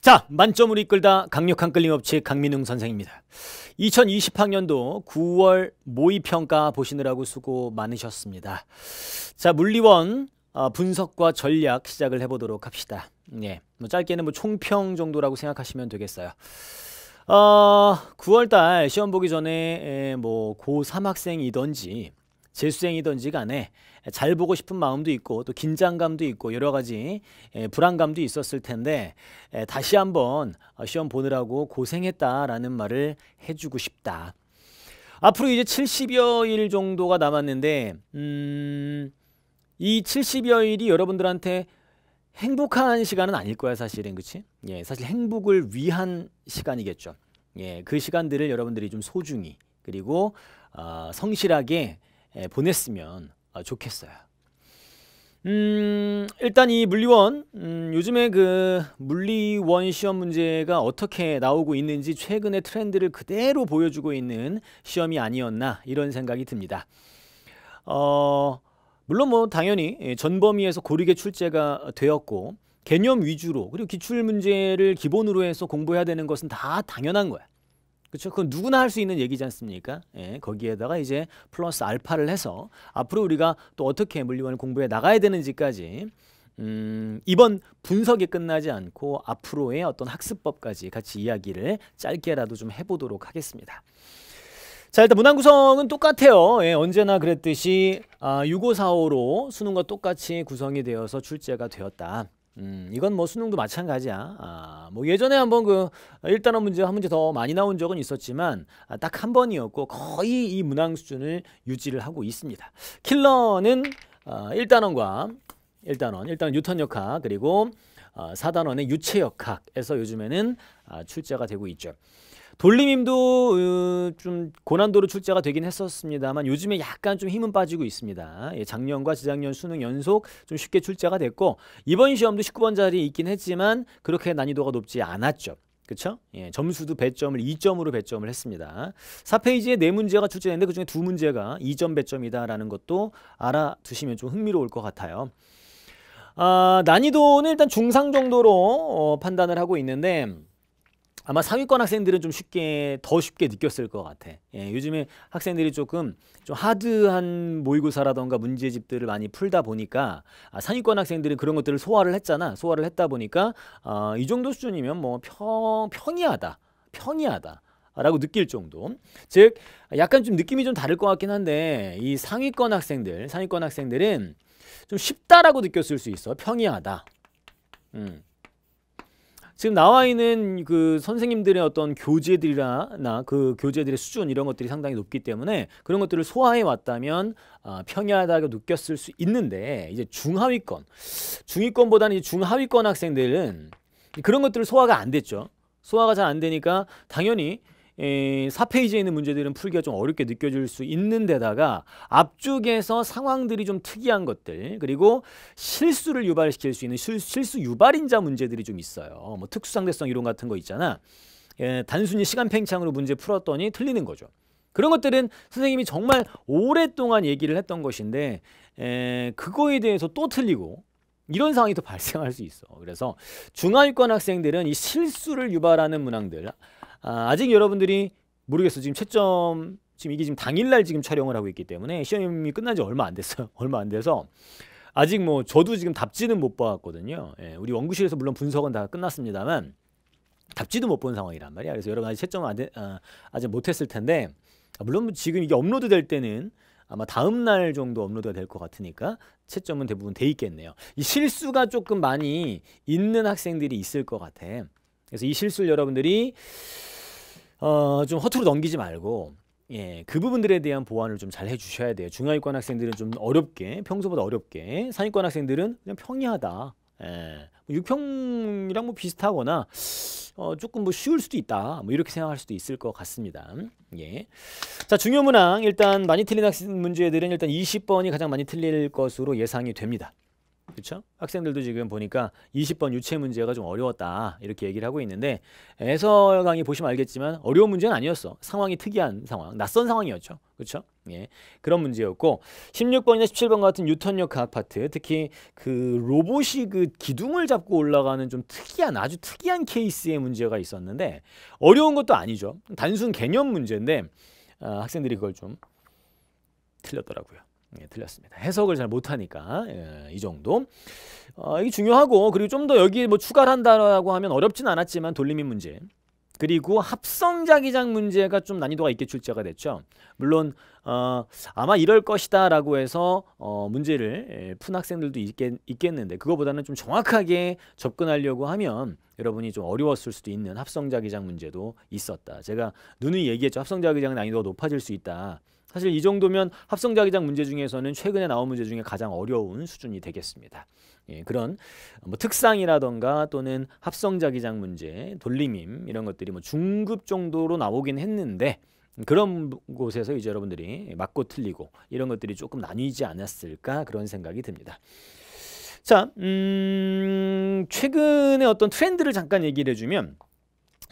자 만점으로 이끌다 강력한 끌림업체 강민웅 선생입니다. 2020학년도 9월 모의평가 보시느라고 수고 많으셨습니다. 자 물리원 아, 분석과 전략 시작을 해보도록 합시다. 예, 뭐 짧게는 뭐 총평 정도라고 생각하시면 되겠어요. 어, 아, 9월달 시험 보기 전에 뭐 고3 학생이던지 재수생이던지 간에 잘 보고 싶은 마음도 있고 또 긴장감도 있고 여러 가지 예, 불안감도 있었을 텐데 예, 다시 한번 어, 시험 보느라고 고생했다라는 말을 해주고 싶다. 앞으로 이제 70여일 정도가 남았는데 음, 이 70여일이 여러분들한테 행복한 시간은 아닐 거야 사실은 그치? 예, 사실 행복을 위한 시간이겠죠. 예, 그 시간들을 여러분들이 좀 소중히 그리고 어, 성실하게 예, 보냈으면 아, 좋겠어요. 음, 일단 이 물리원, 음, 요즘에 그 물리원 시험 문제가 어떻게 나오고 있는지 최근의 트렌드를 그대로 보여주고 있는 시험이 아니었나 이런 생각이 듭니다. 어, 물론 뭐 당연히 전범위에서 고르게 출제가 되었고 개념 위주로 그리고 기출 문제를 기본으로 해서 공부해야 되는 것은 다 당연한 거야. 그렇죠? 그건 누구나 할 수 있는 얘기지 않습니까? 예, 거기에다가 이제 플러스 알파를 해서 앞으로 우리가 또 어떻게 물리원을 공부해 나가야 되는지까지 음, 이번 분석이 끝나지 않고 앞으로의 어떤 학습법까지 같이 이야기를 짧게라도 좀 해보도록 하겠습니다. 자 일단 문항 구성은 똑같아요. 예, 언제나 그랬듯이 아, 6545로 수능과 똑같이 구성이 되어서 출제가 되었다. 음, 이건 뭐 수능도 마찬가지야. 아, 뭐 예전에 한번 그1단원 문제 한 문제 더 많이 나온 적은 있었지만 아, 딱한 번이었고 거의 이 문항 수준을 유지를 하고 있습니다. 킬러는 아, 어, 1단원과 1단원, 1단원 뉴턴 역학 그리고 어, 4단원의 유체 역학에서 요즘에는 아, 출제가 되고 있죠. 돌림임도 어, 좀 고난도로 출제가 되긴 했었습니다만 요즘에 약간 좀 힘은 빠지고 있습니다. 예, 작년과 재작년 수능 연속 좀 쉽게 출제가 됐고 이번 시험도 19번 자리에 있긴 했지만 그렇게 난이도가 높지 않았죠. 그렇죠? 예, 점수도 배점을 2점으로 배점을 했습니다. 4페이지에 4문제가 출제됐는데 그중에 두 문제가 2점 배점이다라는 것도 알아두시면 좀 흥미로울 것 같아요. 아, 난이도는 일단 중상 정도로 어, 판단을 하고 있는데 아마 상위권 학생들은 좀 쉽게 더 쉽게 느꼈을 것 같아. 예, 요즘에 학생들이 조금 좀 하드한 모의고사라던가 문제집들을 많이 풀다 보니까 아, 상위권 학생들은 그런 것들을 소화를 했잖아. 소화를 했다 보니까 아, 이 정도 수준이면 뭐 평, 평이하다. 평이하다. 라고 느낄 정도 즉 약간 좀 느낌이 좀 다를 것 같긴 한데 이 상위권 학생들 상위권 학생들은 좀 쉽다라고 느꼈을 수 있어 평이하다 음. 지금 나와 있는 그 선생님들의 어떤 교재들이나 그 교재들의 수준 이런 것들이 상당히 높기 때문에 그런 것들을 소화해 왔다면 아, 평이하다고 느꼈을 수 있는데 이제 중하위권 중위권보다는 이제 중하위권 학생들은 그런 것들을 소화가 안 됐죠. 소화가 잘 안 되니까 당연히 4페이지에 있는 문제들은 풀기가 좀 어렵게 느껴질 수 있는 데다가 앞쪽에서 상황들이 좀 특이한 것들 그리고 실수를 유발시킬 수 있는 실, 실수 유발인자 문제들이 좀 있어요. 뭐 특수상대성 이론 같은 거 있잖아. 예, 단순히 시간 팽창으로 문제 풀었더니 틀리는 거죠. 그런 것들은 선생님이 정말 오랫동안 얘기를 했던 것인데 에, 예, 그거에 대해서 또 틀리고 이런 상황이 또 발생할 수 있어. 그래서 중하위권 학생들은 이 실수를 유발하는 문항들 아, 아직 여러분들이 모르겠어 지금 채점 지금 이게 지금 당일날 지금 촬영을 하고 있기 때문에 시험이 끝난 지 얼마 안 됐어요. 얼마 안 돼서 아직 뭐 저도 지금 답지는 못봤거든요 예, 우리 원구실에서 물론 분석은 다 끝났습니다만 답지도 못 본 상황이란 말이야. 그래서 여러 가지 채점 아, 아직 못했을 텐데 아, 물론 뭐 지금 이게 업로드 될 때는 아마 다음 날 정도 업로드가 될 것 같으니까 채점은 대부분 돼 있겠네요. 이 실수가 조금 많이 있는 학생들이 있을 것 같아. 그래서 이 실수를 여러분들이 어, 좀 허투루 넘기지 말고 예, 그 부분들에 대한 보완을 좀 잘 해주셔야 돼요. 중하위권 학생들은 좀 어렵게, 평소보다 어렵게, 상위권 학생들은 그냥 평이하다. 예, 6평이랑 뭐, 뭐 비슷하거나 어, 조금 뭐 쉬울 수도 있다. 뭐 이렇게 생각할 수도 있을 것 같습니다. 예. 자, 중요 문항 일단 많이 틀린 학생 문제들은 일단 20번이 가장 많이 틀릴 것으로 예상이 됩니다. 그렇죠? 학생들도 지금 보니까 20번 유체 문제가 좀 어려웠다 이렇게 얘기를 하고 있는데 해설 강의 보시면 알겠지만 어려운 문제는 아니었어. 상황이 특이한 상황, 낯선 상황이었죠. 그렇죠? 예, 그런 문제였고 16번이나 17번 같은 유턴역 과학 파트 특히 그 로봇이 그 기둥을 잡고 올라가는 좀 특이한 아주 특이한 케이스의 문제가 있었는데 어려운 것도 아니죠. 단순 개념 문제인데 아, 학생들이 그걸 좀 틀렸더라고요. 예, 들렸습니다 해석을 잘 못하니까 예, 이 정도. 어, 이게 중요하고 그리고 좀 더여기뭐 추가를 한다고 하면 어렵진 않았지만 돌림인 문제 그리고 합성자기장 문제가 좀 난이도가 있게 출제가 됐죠. 물론 어, 아마 이럴 것이다 라고 해서 어, 문제를 예, 푼 학생들도 있겠, 있겠는데 그거보다는 좀 정확하게 접근하려고 하면 여러분이 좀 어려웠을 수도 있는 합성자기장 문제도 있었다. 제가 누누이 얘기했죠. 합성자기장 난이도가 높아질 수 있다. 사실 이 정도면 합성자기장 문제 중에서는 최근에 나온 문제 중에 가장 어려운 수준이 되겠습니다. 예, 그런 뭐 특상이라던가 또는 합성자기장 문제, 돌림임 이런 것들이 뭐 중급 정도로 나오긴 했는데 그런 곳에서 이제 여러분들이 맞고 틀리고 이런 것들이 조금 나뉘지 않았을까 그런 생각이 듭니다. 자, 음, 최근의 어떤 트렌드를 잠깐 얘기를 해주면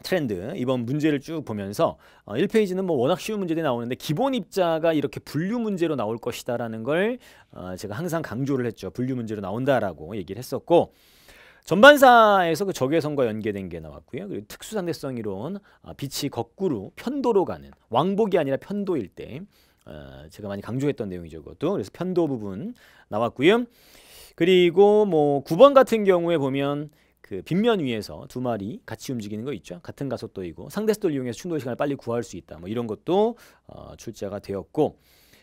트렌드 이번 문제를 쭉 보면서 어, 1페이지는 뭐 워낙 쉬운 문제들이 나오는데 기본 입자가 이렇게 분류 문제로 나올 것이다라는 걸 어, 제가 항상 강조를 했죠. 분류 문제로 나온다라고 얘기를 했었고 전반사에서 그 적외 선과 연계된 게 나왔고요. 그리고 특수 상대성 이론 어, 아, 빛이 거꾸로 편도로 가는 왕복이 아니라 편도일 때 어, 제가 많이 강조했던 내용이죠. 그것도 그래서 편도 부분 나왔고요. 그리고 뭐 9번 같은 경우에 보면 그 빗면 위에서 두 마리 같이 움직이는 거 있죠. 같은 가속도이고 상대 속도를 이용해서 충돌 시간을 빨리 구할 수 있다. 뭐 이런 것도 어, 출제가 되었고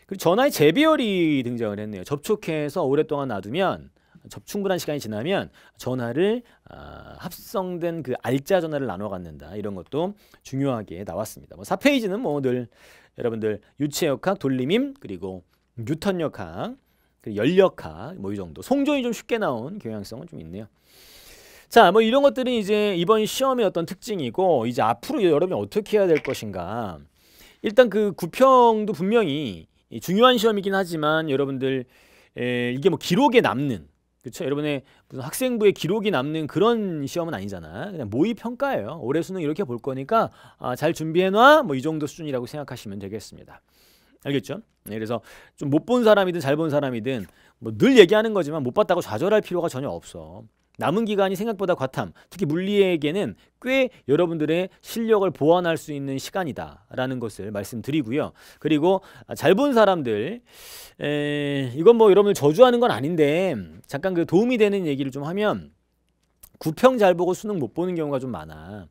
그리고 전화의 재배열이 등장을 했네요. 접촉해서 오랫동안 놔두면 접 충분한 시간이 지나면 전화를 어, 합성된 그 알짜 전화를 나눠 갖는다. 이런 것도 중요하게 나왔습니다. 뭐 4페이지는 뭐 늘 여러분들 유체역학, 돌림임, 그리고 뉴턴역학, 그리고 열역학 뭐 이 정도. 송전이 좀 쉽게 나온 경향성은 좀 있네요. 자, 뭐 이런 것들이 이제 이번 시험의 어떤 특징이고 이제 앞으로 여러분이 어떻게 해야 될 것인가. 일단 그 구평도 분명히 중요한 시험이긴 하지만 여러분들 에, 이게 뭐 기록에 남는 그렇죠? 여러분의 무슨 학생부의 기록이 남는 그런 시험은 아니잖아. 그냥 모의 평가예요. 올해 수능 이렇게 볼 거니까 아, 잘 준비해 놔. 뭐 이 정도 수준이라고 생각하시면 되겠습니다. 알겠죠? 네, 그래서 좀 못 본 사람이든 잘 본 사람이든 뭐 늘 얘기하는 거지만 못 봤다고 좌절할 필요가 전혀 없어. 남은 기간이 생각보다 과탐, 특히 물리에게는 꽤 여러분들의 실력을 보완할 수 있는 시간이다라는 것을 말씀드리고요. 그리고 잘 본 사람들, 에, 이건 뭐 여러분을 저주하는 건 아닌데 잠깐 그 도움이 되는 얘기를 좀 하면 구평 잘 보고 수능 못 보는 경우가 좀 많아.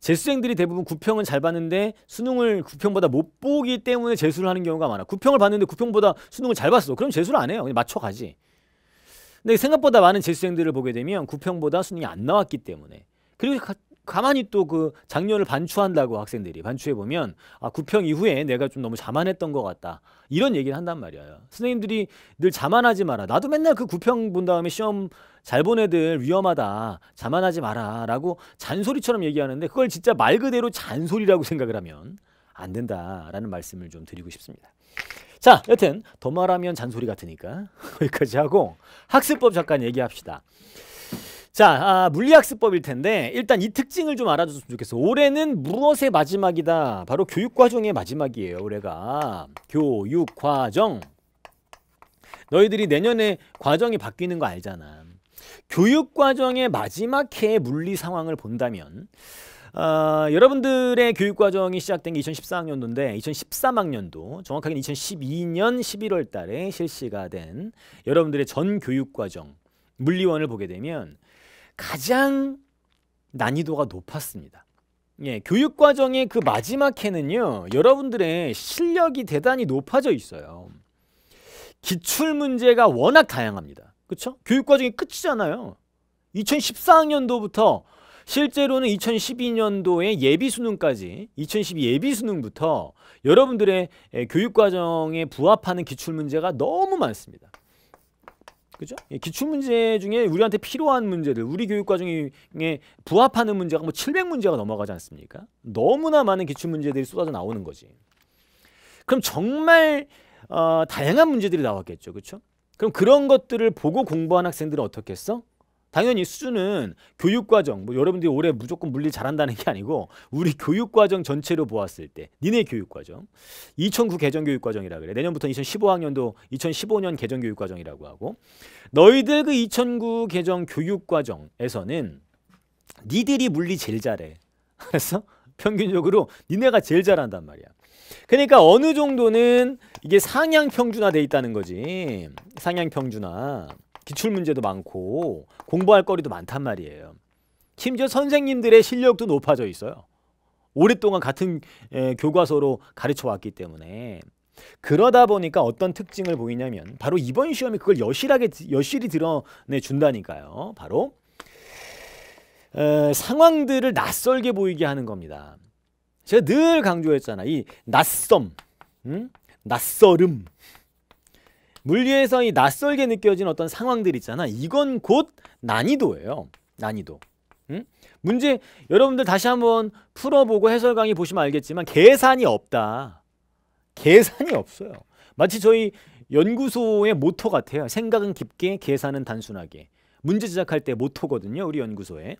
재수생들이 대부분 구평은 잘 봤는데 수능을 구평보다 못 보기 때문에 재수를 하는 경우가 많아. 구평을 봤는데 구평보다 수능을 잘 봤어. 그럼 재수를 안 해요. 그냥 맞춰가지. 근데 생각보다 많은 재수생들을 보게 되면 구평보다 수능이 안 나왔기 때문에 그리고 가, 가만히 또 그 작년을 반추한다고 학생들이 반추해 보면 아 구평 이후에 내가 좀 너무 자만했던 것 같다 이런 얘기를 한단 말이에요. 선생님들이 늘 자만하지 마라. 나도 맨날 그 구평 본 다음에 시험 잘 본 애들 위험하다 자만하지 마라라고 잔소리처럼 얘기하는데 그걸 진짜 말 그대로 잔소리라고 생각을 하면 안 된다라는 말씀을 좀 드리고 싶습니다. 자, 여튼 더 말하면 잔소리 같으니까 여기까지 하고 학습법 잠깐 얘기합시다. 자, 아, 물리학습법일 텐데 일단 이 특징을 좀 알아줬으면 좋겠어. 올해는 무엇의 마지막이다? 바로 교육과정의 마지막이에요. 올해가 교육과정. 너희들이 내년에 과정이 바뀌는 거 알잖아. 교육과정의 마지막 해의 물리 상황을 본다면 어, 여러분들의 교육 과정이 시작된 게 2014학년도인데 2013학년도 정확하게는 2012년 11월 달에 실시가 된 여러분들의 전 교육 과정 물리원을 보게 되면 가장 난이도가 높았습니다. 예, 교육 과정의 그 마지막 해는요. 여러분들의 실력이 대단히 높아져 있어요. 기출 문제가 워낙 다양합니다. 그렇죠? 교육 과정이 끝이잖아요. 2014학년도부터 실제로는 2012년도에 예비 수능까지 2012 예비 수능부터 여러분들의 교육 과정에 부합하는 기출 문제가 너무 많습니다. 그죠? 예, 기출 문제 중에 우리한테 필요한 문제들, 우리 교육 과정에 부합하는 문제가 뭐 700문제가 넘어가지 않습니까? 너무나 많은 기출 문제들이 쏟아져 나오는 거지. 그럼 정말 어, 다양한 문제들이 나왔겠죠. 그렇죠? 그럼 그런 것들을 보고 공부한 학생들은 어떻겠어? 당연히 수준은 교육과정 뭐 여러분들이 올해 무조건 물리 잘한다는 게 아니고 우리 교육과정 전체로 보았을 때 니네 교육과정 2009 개정교육과정이라 그래 내년부터 2015학년도 2015년 개정교육과정이라고 하고 너희들 그 2009 개정 교육과정에서는 니들이 물리 제일 잘해 그래서 평균적으로 니네가 제일 잘한단 말이야 그러니까 어느 정도는 이게 상향 평준화 돼 있다는 거지 상향 평준화 기출문제도 많고 공부할 거리도 많단 말이에요. 심지어 선생님들의 실력도 높아져 있어요. 오랫동안 같은 에, 교과서로 가르쳐 왔기 때문에 그러다 보니까 어떤 특징을 보이냐면 바로 이번 시험이 그걸 여실하게 여실히 드러내 준다니까요. 바로 에, 상황들을 낯설게 보이게 하는 겁니다. 제가 늘 강조했잖아. 이 낯섦, 음? 낯설음. 물리에서 이 낯설게 느껴진 어떤 상황들 있잖아. 이건 곧 난이도예요. 난이도. 응? 문제 여러분들 다시 한번 풀어보고 해설 강의 보시면 알겠지만 계산이 없다. 계산이 없어요. 마치 저희 연구소의 모토 같아요. 생각은 깊게, 계산은 단순하게. 문제 제작할 때 모토거든요. 우리 연구소에.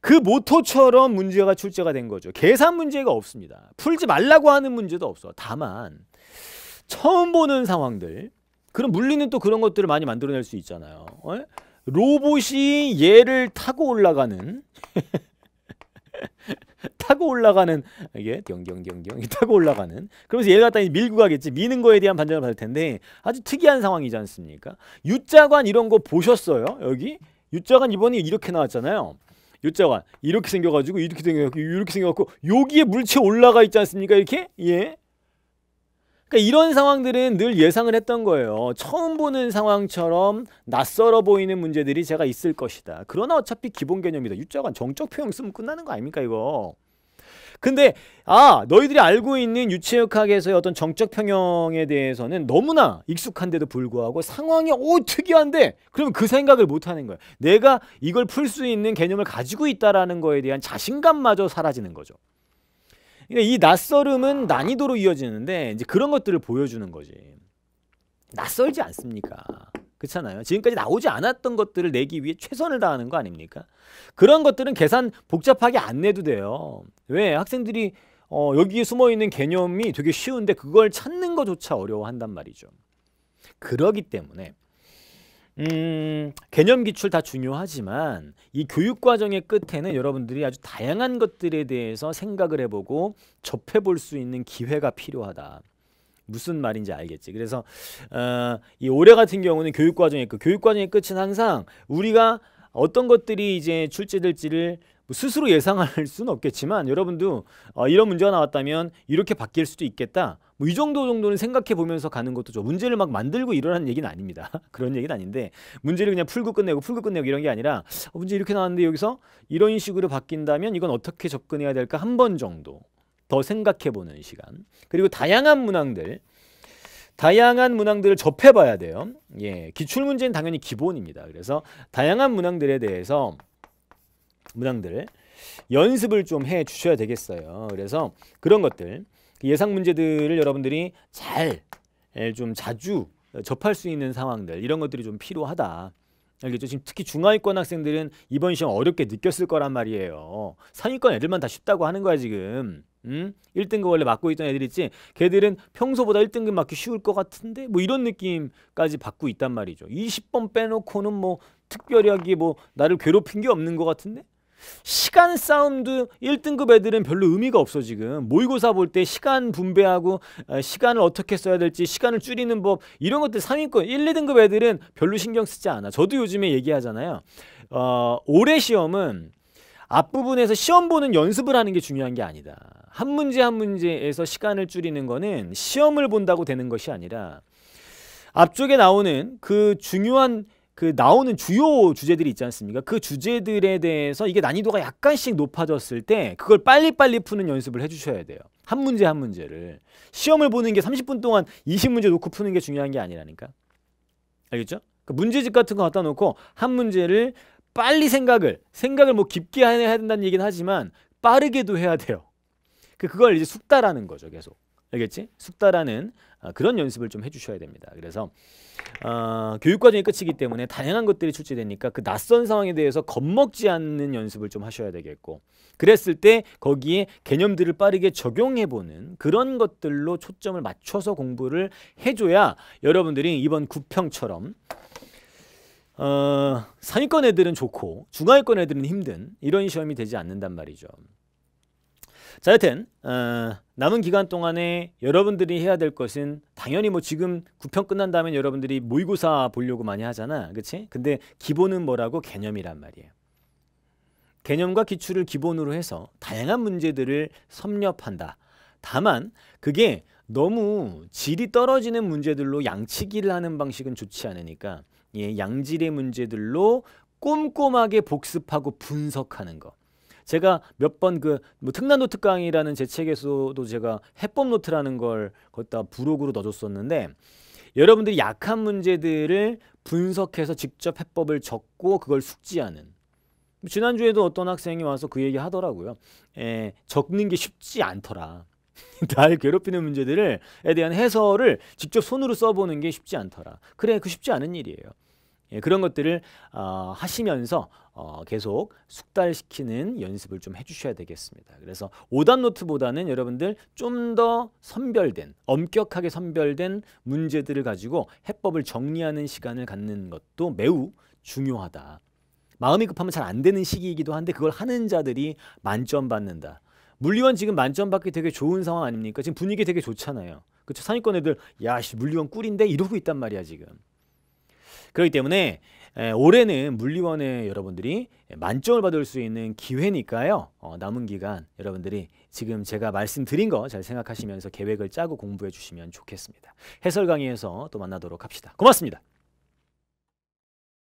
그 모토처럼 문제가 출제가 된 거죠. 계산 문제가 없습니다. 풀지 말라고 하는 문제도 없어. 다만 처음 보는 상황들 그럼 물리는 또 그런 것들을 많이 만들어낼 수 있잖아요. 어? 로봇이 얘를 타고 올라가는 타고 올라가는 이게 경경경경 타고 올라가는 그러면서 얘가 딱 밀고 가겠지 미는 거에 대한 반전을 받을 텐데 아주 특이한 상황이지 않습니까? 유자관 이런 거 보셨어요? 여기 유자관 이번에 이렇게 나왔잖아요. 유자관 이렇게 생겨가지고 이렇게 생겨가지고 이렇게 생겨갖고 여기에 물체 올라가 있지 않습니까? 이렇게 예 그러니까 이런 상황들은 늘 예상을 했던 거예요. 처음 보는 상황처럼 낯설어 보이는 문제들이 제가 있을 것이다. 그러나 어차피 기본 개념이다. 유자관 정적 표현 쓰면 끝나는 거 아닙니까 이거. 근데 아 너희들이 알고 있는 유체역학에서의 어떤 정적 평형에 대해서는 너무나 익숙한데도 불구하고 상황이 오 특이한데 그러면 그 생각을 못하는 거예요 내가 이걸 풀 수 있는 개념을 가지고 있다라는 거에 대한 자신감마저 사라지는 거죠 그러니까 이 낯설음은 난이도로 이어지는데 이제 그런 것들을 보여주는 거지. 낯설지 않습니까? 그렇잖아요. 지금까지 나오지 않았던 것들을 내기 위해 최선을 다하는 거 아닙니까? 그런 것들은 계산 복잡하게 안 내도 돼요. 왜? 학생들이 어, 여기에 숨어 있는 개념이 되게 쉬운데 그걸 찾는 것조차 어려워한단 말이죠. 그러기 때문에 음, 개념 기출 다 중요하지만 이 교육 과정의 끝에는 여러분들이 아주 다양한 것들에 대해서 생각을 해보고 접해볼 수 있는 기회가 필요하다. 무슨 말인지 알겠지. 그래서 어, 이 올해 같은 경우는 교육 과정의 끝, 교육 과정의 끝은 항상 우리가 어떤 것들이 이제 출제될지를 뭐 스스로 예상할 수는 없겠지만 여러분도 어, 이런 문제가 나왔다면 이렇게 바뀔 수도 있겠다. 뭐 이 정도 정도는 생각해 보면서 가는 것도 좋 문제를 막 만들고 이러라는 얘기는 아닙니다. 그런 얘기는 아닌데 문제를 그냥 풀고 끝내고 풀고 끝내고 이런 게 아니라 어, 문제 이렇게 나왔는데 여기서 이런 식으로 바뀐다면 이건 어떻게 접근해야 될까 한 번 정도 더 생각해 보는 시간. 그리고 다양한 문항들 다양한 문항들을 접해봐야 돼요. 예, 기출 문제는 당연히 기본입니다. 그래서 다양한 문항들에 대해서 문항들 연습을 좀 해 주셔야 되겠어요. 그래서 그런 것들 그 예상 문제들을 여러분들이 잘 좀 자주 접할 수 있는 상황들 이런 것들이 좀 필요하다. 알겠죠? 지금 특히 중하위권 학생들은 이번 시험 어렵게 느꼈을 거란 말이에요. 상위권 애들만 다 쉽다고 하는 거야 지금. 음? 1등급 원래 맡고 있던 애들 있지 걔들은 평소보다 1등급 맡기 쉬울 것 같은데 뭐 이런 느낌까지 받고 있단 말이죠 20번 빼놓고는 뭐 특별히 하기뭐 나를 괴롭힌 게 없는 것 같은데 시간 싸움도 1등급 애들은 별로 의미가 없어 지금 모의고사 볼 때 시간 분배하고 어, 시간을 어떻게 써야 될지 시간을 줄이는 법 이런 것들 상위권 1, 2등급 애들은 별로 신경 쓰지 않아 저도 요즘에 얘기하잖아요 어, 올해 시험은 앞부분에서 시험 보는 연습을 하는 게 중요한 게 아니다 한 문제 한 문제에서 시간을 줄이는 거는 시험을 본다고 되는 것이 아니라 앞쪽에 나오는 그 중요한 그 나오는 주요 주제들이 있지 않습니까? 그 주제들에 대해서 이게 난이도가 약간씩 높아졌을 때 그걸 빨리빨리 푸는 연습을 해주셔야 돼요. 한 문제 한 문제를. 시험을 보는 게 30분 동안 20문제 놓고 푸는 게 중요한 게 아니라니까. 알겠죠? 그 문제집 같은 거 갖다 놓고 한 문제를 빨리 생각을, 생각을 뭐 깊게 해야 된다는 얘기는 하지만 빠르게도 해야 돼요. 그, 그걸 이제 숙다라는 거죠, 계속. 알겠지? 숙다라는 아, 그런 연습을 좀 해주셔야 됩니다. 그래서 어, 교육 과정이 끝이기 때문에 다양한 것들이 출제되니까 그 낯선 상황에 대해서 겁먹지 않는 연습을 좀 하셔야 되겠고 그랬을 때 거기에 개념들을 빠르게 적용해보는 그런 것들로 초점을 맞춰서 공부를 해줘야 여러분들이 이번 구평처럼 어, 상위권 애들은 좋고 중하위권 애들은 힘든 이런 시험이 되지 않는단 말이죠. 자 여튼 어, 남은 기간 동안에 여러분들이 해야 될 것은 당연히 뭐 지금 9편 끝난 다음에 여러분들이 모의고사 보려고 많이 하잖아 그치? 근데 기본은 뭐라고 개념이란 말이에요 개념과 기출을 기본으로 해서 다양한 문제들을 섭렵한다 다만 그게 너무 질이 떨어지는 문제들로 양치기를 하는 방식은 좋지 않으니까 예, 양질의 문제들로 꼼꼼하게 복습하고 분석하는 것 제가 몇 번그뭐 특난 노트 강의라는 제 책에서도 제가 해법 노트라는 걸 거기다 부록으로 넣어줬었는데 여러분들이 약한 문제들을 분석해서 직접 해법을 적고 그걸 숙지하는 뭐 지난주에도 어떤 학생이 와서 그 얘기 하더라고요. 에, 예, 적는 게 쉽지 않더라. 날 괴롭히는 문제들에 대한 해설을 직접 손으로 써보는 게 쉽지 않더라. 그래, 그 쉽지 않은 일이에요. 예, 그런 것들을 어, 하시면서 어, 계속 숙달시키는 연습을 좀 해주셔야 되겠습니다. 그래서 5단 노트보다는 여러분들 좀 더 선별된, 엄격하게 선별된 문제들을 가지고 해법을 정리하는 시간을 갖는 것도 매우 중요하다. 마음이 급하면 잘 안 되는 시기이기도 한데 그걸 하는 자들이 만점 받는다. 물리원 지금 만점 받기 되게 좋은 상황 아닙니까? 지금 분위기 되게 좋잖아요. 그렇죠 상위권 애들, 야, 씨, 물리원 꿀인데? 이러고 있단 말이야, 지금. 그렇기 때문에 올해는 물리원에 여러분들이 만점을 받을 수 있는 기회니까요. 어, 남은 기간 여러분들이 지금 제가 말씀드린 거 잘 생각하시면서 계획을 짜고 공부해 주시면 좋겠습니다. 해설 강의에서 또 만나도록 합시다. 고맙습니다.